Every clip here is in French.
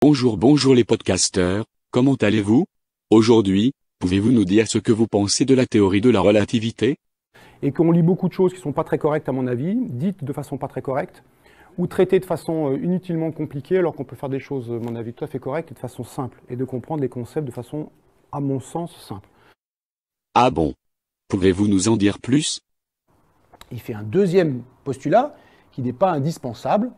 Bonjour bonjour les podcasteurs, comment allez-vous Aujourd'hui, pouvez-vous nous dire ce que vous pensez de la théorie de la relativité Et qu'on lit beaucoup de choses qui ne sont pas très correctes à mon avis, dites de façon pas très correcte, ou traitées de façon euh, inutilement compliquée alors qu'on peut faire des choses, à mon avis, tout à fait correctes et de façon simple, et de comprendre les concepts de façon, à mon sens, simple. Ah bon Pouvez-vous nous en dire plus Il fait un deuxième postulat qui n'est pas indispensable,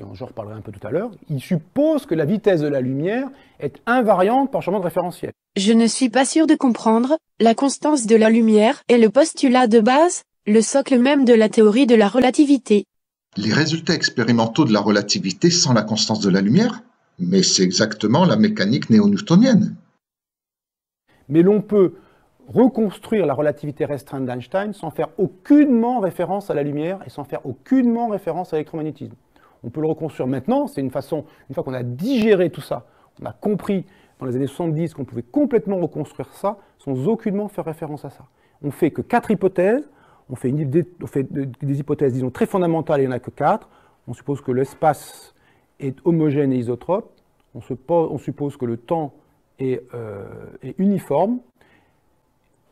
et j'en reparlerai un peu tout à l'heure, il suppose que la vitesse de la lumière est invariante par changement de référentiel. Je ne suis pas sûr de comprendre, la constance de la lumière est le postulat de base, le socle même de la théorie de la relativité. Les résultats expérimentaux de la relativité sans la constance de la lumière Mais c'est exactement la mécanique néo-newtonienne. Mais l'on peut reconstruire la relativité restreinte d'Einstein sans faire aucunement référence à la lumière et sans faire aucunement référence à l'électromagnétisme on peut le reconstruire maintenant. C'est une façon, une fois qu'on a digéré tout ça, on a compris dans les années 70 qu'on pouvait complètement reconstruire ça sans aucunement faire référence à ça. On fait que quatre hypothèses, on fait, des hypothèses, disons, très fondamentales, il n'y en a que quatre. On suppose que l'espace est homogène et isotrope, on, suppose que le temps euh, est uniforme,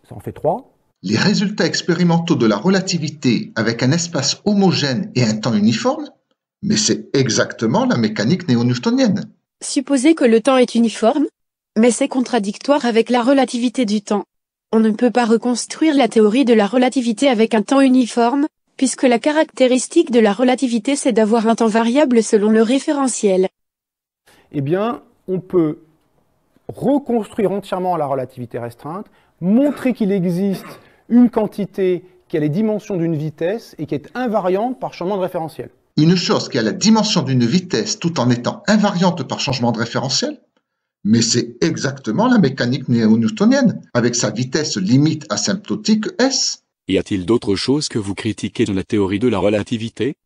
ça en fait trois, les résultats expérimentaux de la relativité avec un espace homogène et un temps uniforme mais c'est exactement la mécanique néo-newtonienne. Supposer que le temps est uniforme, mais c'est contradictoire avec la relativité du temps. On ne peut pas reconstruire la théorie de la relativité avec un temps uniforme, puisque la caractéristique de la relativité c'est d'avoir un temps variable selon le référentiel. Eh bien, on peut reconstruire entièrement la relativité restreinte, montrer qu'il existe une quantité qui a les dimensions d'une vitesse et qui est invariante par changement de référentiel une chose qui a la dimension d'une vitesse tout en étant invariante par changement de référentiel, mais c'est exactement la mécanique néo-newtonienne, avec sa vitesse limite asymptotique S. Y a-t-il d'autres choses que vous critiquez dans la théorie de la relativité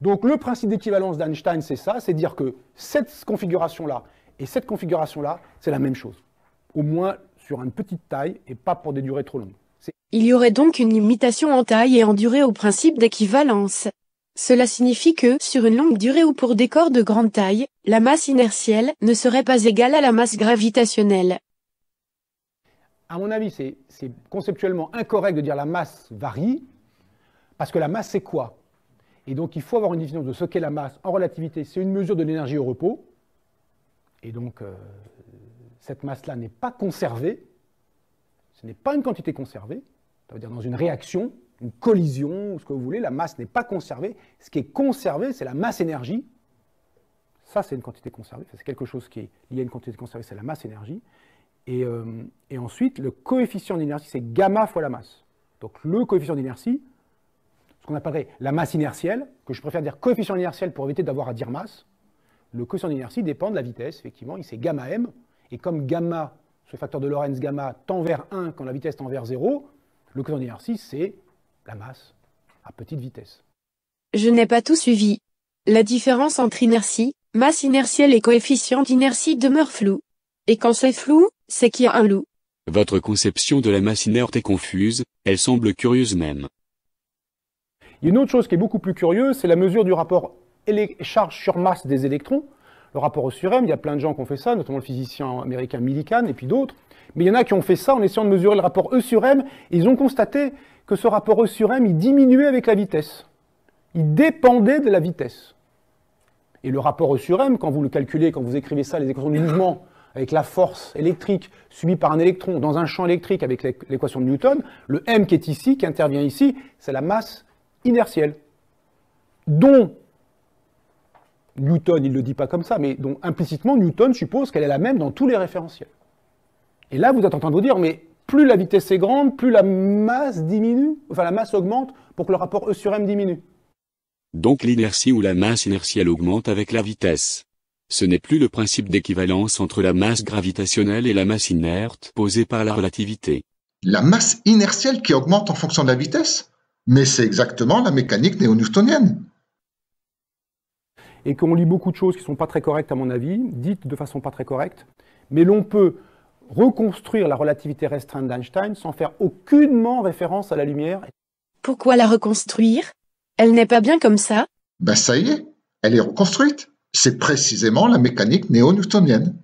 Donc le principe d'équivalence d'Einstein, c'est ça, c'est dire que cette configuration-là et cette configuration-là, c'est la même chose. Au moins sur une petite taille et pas pour des durées trop longues. Il y aurait donc une limitation en taille et en durée au principe d'équivalence. Cela signifie que, sur une longue durée ou pour des corps de grande taille, la masse inertielle ne serait pas égale à la masse gravitationnelle. À mon avis, c'est conceptuellement incorrect de dire la masse varie, parce que la masse, c'est quoi Et donc, il faut avoir une définition de ce qu'est la masse en relativité. C'est une mesure de l'énergie au repos. Et donc, euh, cette masse-là n'est pas conservée. Ce n'est pas une quantité conservée. Ça veut dire dans une réaction, une collision, ce que vous voulez, la masse n'est pas conservée. Ce qui est conservé, c'est la masse énergie. Ça, c'est une quantité conservée. C'est quelque chose qui est lié à une quantité conservée, c'est la masse énergie. Euh, et, ensuite, le coefficient d'inertie, c'est gamma fois la masse. Donc le coefficient d'inertie, ce qu'on appellerait la masse inertielle, que je préfère dire coefficient inertiel pour éviter d'avoir à dire masse, le coefficient d'inertie dépend de la vitesse, effectivement, il c'est gamma m, et comme gamma, ce facteur de Lorentz gamma, tend vers 1 quand la vitesse tend vers 0, le coefficient d'inertie, c'est la masse, à petite vitesse. Je n'ai pas tout suivi. La différence entre inertie, masse inertielle et coefficient d'inertie demeure floue. Et quand c'est flou, c'est qu'il y a un loup. Votre conception de la masse inerte est confuse, elle semble curieuse même. Il y a une autre chose qui est beaucoup plus curieuse, c'est la mesure du rapport charge sur masse des électrons, le rapport E sur M, Il y a plein de gens qui ont fait ça, notamment le physicien américain Millikan et puis d'autres. Mais il y en a qui ont fait ça en essayant de mesurer le rapport E sur M, ils ont constaté que ce rapport E sur M, il diminuait avec la vitesse. Il dépendait de la vitesse. Et le rapport E sur M, quand vous le calculez, quand vous écrivez ça, les équations du mouvement, avec la force électrique subie par un électron dans un champ électrique avec l'équation de Newton, le M qui est ici, qui intervient ici, c'est la masse inertielle, dont Newton, il ne le dit pas comme ça, mais donc implicitement, Newton suppose qu'elle est la même dans tous les référentiels. Et là, vous êtes en train de vous dire, mais plus la vitesse est grande, plus la masse diminue, enfin la masse augmente pour que le rapport E sur M diminue. Donc l'inertie ou la masse inertielle augmente avec la vitesse. Ce n'est plus le principe d'équivalence entre la masse gravitationnelle et la masse inerte posée par la relativité. La masse inertielle qui augmente en fonction de la vitesse Mais c'est exactement la mécanique néo-newtonienne et qu'on lit beaucoup de choses qui ne sont pas très correctes à mon avis, dites de façon pas très correcte, mais l'on peut reconstruire la relativité restreinte d'Einstein sans faire aucunement référence à la lumière. Pourquoi la reconstruire Elle n'est pas bien comme ça Ben ça y est, elle est reconstruite. C'est précisément la mécanique néo-newtonienne.